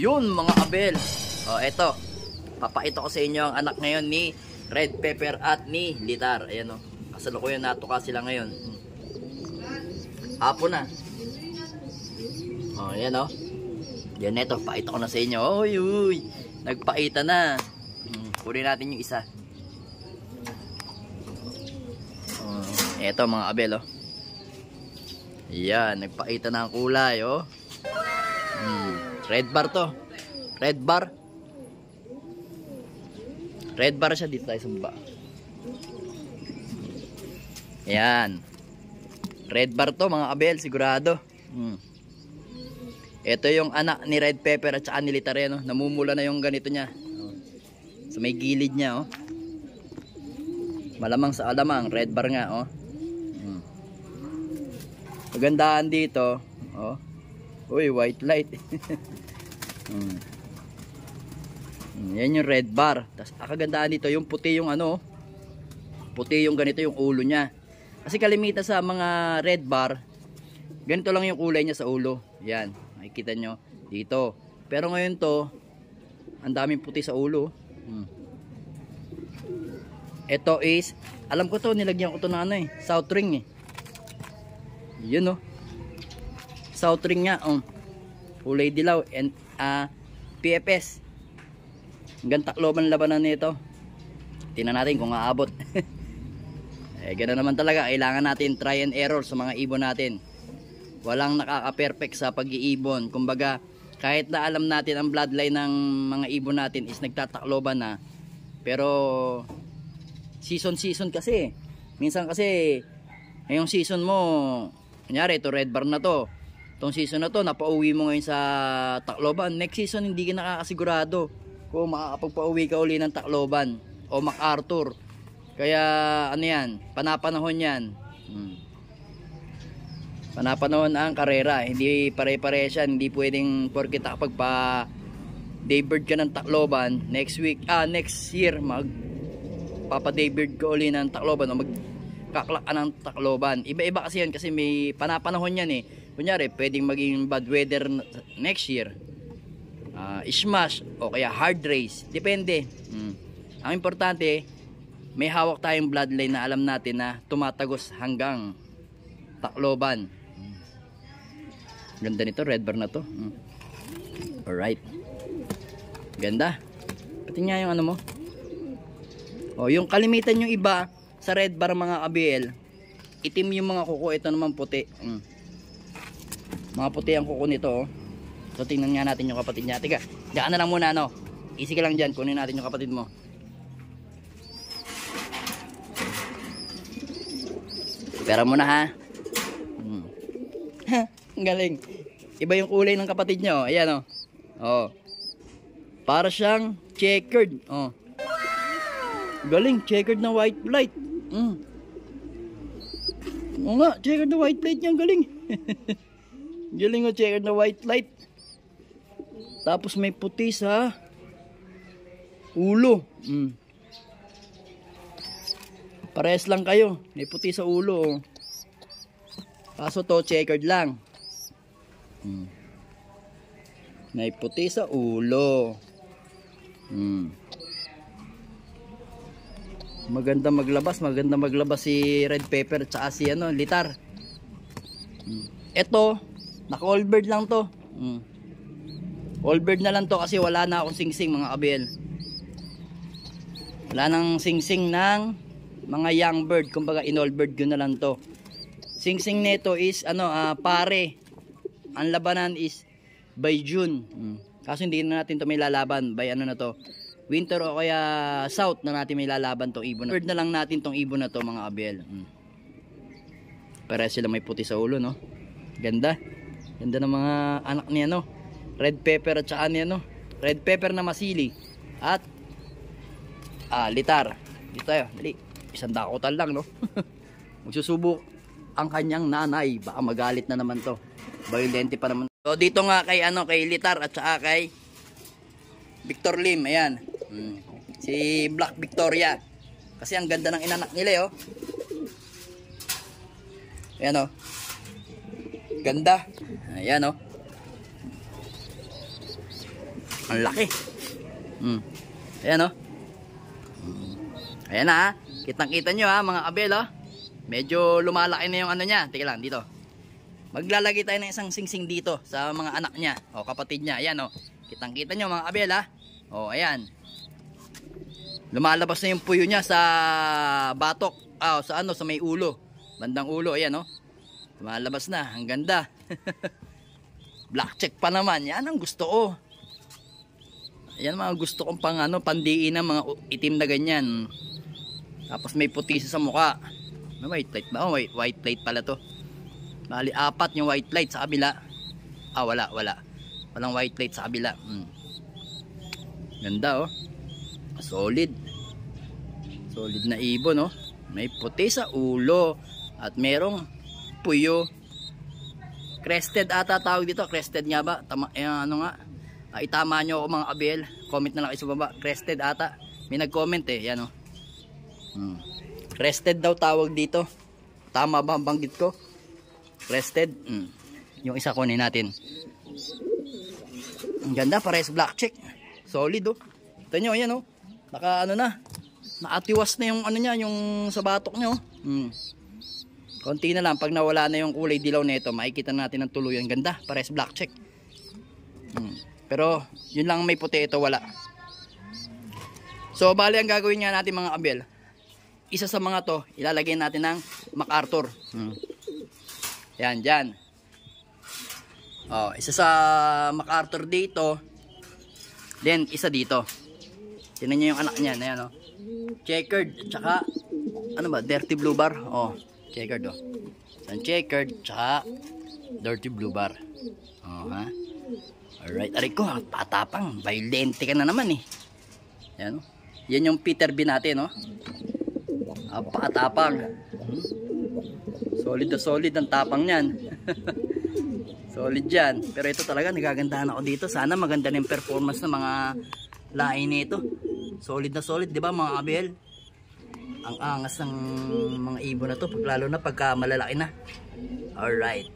Yun mga abel O oh, eto. Papakita ko sa inyo ang anak ngayon ni Red Pepper at ni Litar. Ayan o. Oh. Kasalukuyan ka sila ngayon. hapon na. O oh, ayan o. Oh. Yan eto. Pakita ko na sa inyo. Oy uy. Nagpakita na. Hmm, kunin natin yung isa. Oh, eto mga abel o. Oh. Yan. Nagpakita na ang kulay o. Oh. Red bar to. Red bar. Red bar siya dito tayo sa baba. Ayan. Red bar to mga kabel, sigurado. Hmm. Ito yung anak ni Red Pepper at saka ni Litareno. Namumula na yung ganito niya. Sa so, may gilid niya, oh. Malamang sa alamang, red bar nga, oh. Hmm. Magandaan dito, oh. Uy, white light. Mm. mm. Yan yung red bar. Tapos akagandaan dito yung puti yung ano. Puti yung ganito yung ulo niya. Kasi kalimita sa mga red bar, ganito lang yung kulay niya sa ulo. Yan. Makikita nyo dito. Pero ngayon to, ang daming puti sa ulo. Mm. Ito is, alam ko to, nilagyan ko to na ano eh, south ring eh. Yun oh. South ring nga, oh. Kulay dilaw and uh, ah, PFS hanggang takloban labanan nito tingnan natin kung aabot eh ganoon naman talaga kailangan natin try and error sa mga ibon natin walang nakaka-perfect sa pag-iibon kumbaga kahit na alam natin ang bloodline ng mga ibon natin is nagtatakloban na pero season season kasi minsan kasi ngayong season mo kunyari ito red bar na to tong season na to, napauwi mo ngayon sa Tacloban. Next season, hindi ka nakakasigurado kung makakapagpauwi ka uli ng Tacloban o MacArthur. Kaya ano yan, panapanahon yan. Hmm. Panapanahon ang karera. Hindi pare-pare siya. Hindi pwedeng porkit kapag pa daybird ka ng Tacloban next week, ah next year mag papa daybird ka uli ng Tacloban o mag kaklak ka ng Tacloban. Iba-iba kasi yan kasi may panapanahon yan eh kunyari pwedeng maging bad weather next year uh, smash o kaya hard race depende mm. ang importante may hawak tayong bloodline na alam natin na tumatagos hanggang takloban mm. ganda nito red bar na to mm. alright ganda pati nga yung ano mo o yung kalimitan yung iba sa red bar mga ABL itim yung mga kuko ito naman puti mm mga puti ang kuko nito oh. so tingnan nga natin yung kapatid niya tiga dyan na lang muna ano easy ka lang dyan kunin natin yung kapatid mo pera muna na ha hmm. galing iba yung kulay ng kapatid niya oh. ayan oh. oh para siyang checkered oh galing checkered na white light mm. oo nga checkered na white light niya galing Yung o checker na white light. Tapos may puti sa ulo. Mm. Pares lang kayo. May puti sa ulo. Oh. Kaso to checkered lang. Mm. May puti sa ulo. Mm. Maganda maglabas, maganda maglabas si red pepper at si ano, litar. Mm. Ito, Naka all bird lang to. Mm. All bird na lang to kasi wala na akong singsing mga kabel. Wala nang singsing ng mga young bird. Kumbaga in all bird ko na lang to. Singsing nito is ano uh, pare. Ang labanan is by June. Mm. Kaso hindi na natin to may lalaban by ano na to. Winter o kaya south na natin may lalaban tong ibon. Na. Bird na lang natin tong ibon na to mga abel. Mm. Para sila may puti sa ulo no. Ganda. Ganda ng mga anak niya no. Red pepper at saka niya no. Red pepper na masili. At ah, litar. Dito tayo. Dali. Isang dakotan lang no. Magsusubok ang kanyang nanay. Baka magalit na naman to. Violente pa naman. So dito nga kay ano kay Litar at saka kay Victor Lim. Ayan. Hmm. Si Black Victoria. Kasi ang ganda ng inanak nila 'yo. Eh, oh. Ayan oh. Ganda. Ayan oh. Ang laki. Mm. Ayan oh. Ayan na ha. Ah. Kitang-kita nyo ha ah, mga abel oh. Medyo lumalaki na yung ano niya. Teka lang dito. Maglalagay tayo ng isang singsing dito sa mga anak niya o kapatid niya. Ayan oh. Kitang-kita nyo mga abel ha. Ah. o ayan. Lumalabas na yung puyo niya sa batok. Ah, oh, sa ano, sa may ulo. Bandang ulo, ayan oh. Lumalabas na, ang ganda. Black check pa naman, yan ang gusto ko. Yan mga gusto kong pang ano, pandiin ng mga itim na ganyan. Tapos may puti sa mukha. May white light ba? Oh, white, white light pala to. Bali, apat yung white light sa kabila. Ah, wala, wala. Walang white light sa kabila. Hmm. Ganda oh. Solid. Solid na ibon oh. May puti sa ulo. At merong puyo crested ata tawag dito crested nga ba Tama, eh, ano nga uh, itama nyo ako mga abel comment na lang kayo sa baba crested ata may nag comment eh yan o oh. hmm. crested daw tawag dito tama ba ang banggit ko crested hmm. yung isa kunin natin ang ganda pares black check solid o oh. ito nyo yan o oh. naka ano na naatiwas na yung ano niya yung sa batok nyo oh. hmm konti na lang pag nawala na yung kulay dilaw nito makikita natin ang tuluyan ganda pares black check hmm. pero yun lang may puti ito wala so bali ang gagawin nga natin mga abel isa sa mga to ilalagay natin ng MacArthur hmm. yan dyan oh, isa sa MacArthur dito then isa dito tinan nyo yung anak niya ayan, oh. checkered tsaka ano ba dirty blue bar oh Checkered oh. Sun checkered tsaka dirty blue bar. Oh ha. Alright, aray ko, patapang, violente ka na naman eh. Ayun. Oh. yan yung Peter B natin, no? Oh. Ah, patapang. Hmm? Solid na solid ang tapang niyan. solid yan. Pero ito talaga, nagagandahan ako dito. Sana maganda na performance ng mga lain nito. Solid na solid, di ba mga Abel? ang angas ng mga ibon na to pag lalo na pagka malalaki na alright